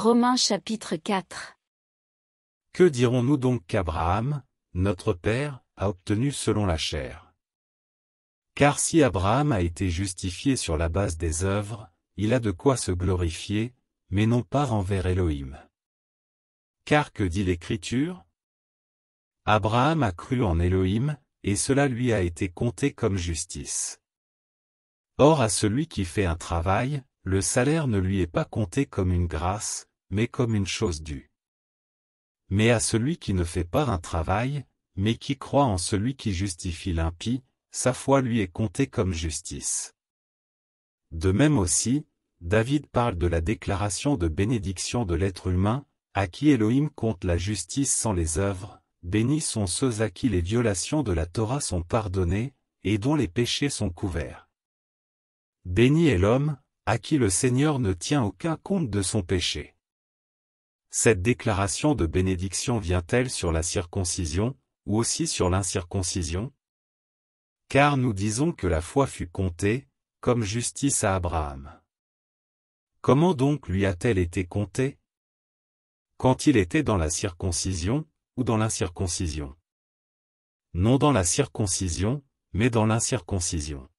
Romains chapitre 4 Que dirons-nous donc qu'Abraham, notre Père, a obtenu selon la chair Car si Abraham a été justifié sur la base des œuvres, il a de quoi se glorifier, mais non pas envers Elohim. Car que dit l'Écriture Abraham a cru en Elohim, et cela lui a été compté comme justice. Or à celui qui fait un travail, le salaire ne lui est pas compté comme une grâce, mais comme une chose due. Mais à celui qui ne fait pas un travail, mais qui croit en celui qui justifie l'impie, sa foi lui est comptée comme justice. De même aussi, David parle de la déclaration de bénédiction de l'être humain, à qui Elohim compte la justice sans les œuvres, bénis sont ceux à qui les violations de la Torah sont pardonnées, et dont les péchés sont couverts. Béni est l'homme, à qui le Seigneur ne tient aucun compte de son péché. Cette déclaration de bénédiction vient-elle sur la circoncision, ou aussi sur l'incirconcision Car nous disons que la foi fut comptée, comme justice à Abraham. Comment donc lui a-t-elle été comptée Quand il était dans la circoncision, ou dans l'incirconcision Non dans la circoncision, mais dans l'incirconcision.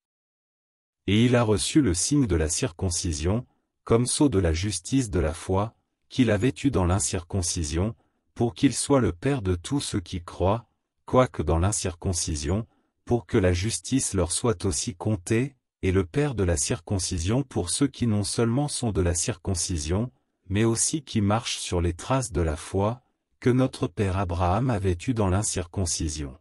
Et il a reçu le signe de la circoncision, comme sceau de la justice de la foi, qu'il avait eu dans l'incirconcision, pour qu'il soit le Père de tous ceux qui croient, quoique dans l'incirconcision, pour que la justice leur soit aussi comptée, et le Père de la circoncision pour ceux qui non seulement sont de la circoncision, mais aussi qui marchent sur les traces de la foi, que notre Père Abraham avait eu dans l'incirconcision.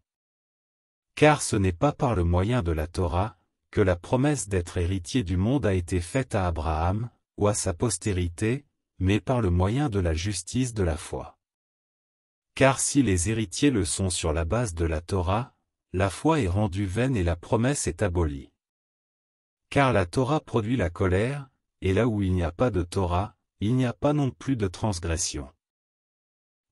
Car ce n'est pas par le moyen de la Torah, que la promesse d'être héritier du monde a été faite à Abraham, ou à sa postérité, mais par le moyen de la justice de la foi. Car si les héritiers le sont sur la base de la Torah, la foi est rendue vaine et la promesse est abolie. Car la Torah produit la colère, et là où il n'y a pas de Torah, il n'y a pas non plus de transgression.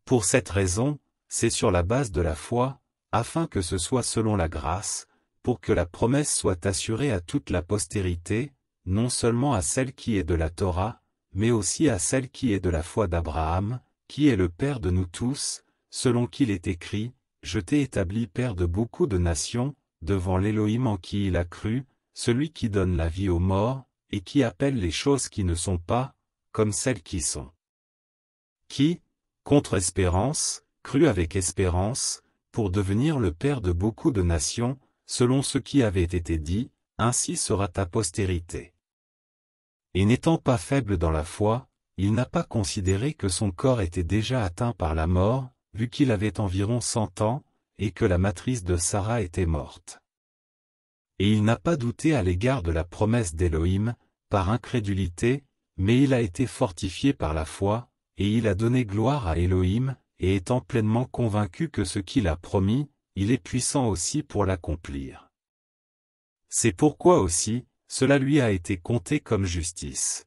Pour cette raison, c'est sur la base de la foi, afin que ce soit selon la grâce, pour que la promesse soit assurée à toute la postérité, non seulement à celle qui est de la Torah, mais aussi à celle qui est de la foi d'Abraham, qui est le Père de nous tous, selon qu'il est écrit, Je t'ai établi Père de beaucoup de nations, devant l'Élohim en qui il a cru, celui qui donne la vie aux morts, et qui appelle les choses qui ne sont pas, comme celles qui sont. Qui, contre espérance, crut avec espérance, pour devenir le Père de beaucoup de nations, selon ce qui avait été dit, ainsi sera ta postérité et n'étant pas faible dans la foi, il n'a pas considéré que son corps était déjà atteint par la mort, vu qu'il avait environ cent ans, et que la matrice de Sarah était morte. Et il n'a pas douté à l'égard de la promesse d'Élohim, par incrédulité, mais il a été fortifié par la foi, et il a donné gloire à Élohim, et étant pleinement convaincu que ce qu'il a promis, il est puissant aussi pour l'accomplir. C'est pourquoi aussi, cela lui a été compté comme justice.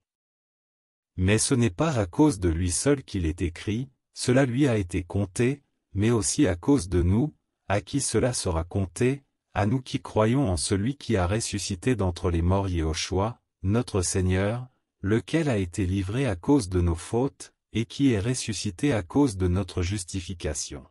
Mais ce n'est pas à cause de lui seul qu'il est écrit, cela lui a été compté, mais aussi à cause de nous, à qui cela sera compté, à nous qui croyons en celui qui a ressuscité d'entre les morts Yehoshua, notre Seigneur, lequel a été livré à cause de nos fautes, et qui est ressuscité à cause de notre justification.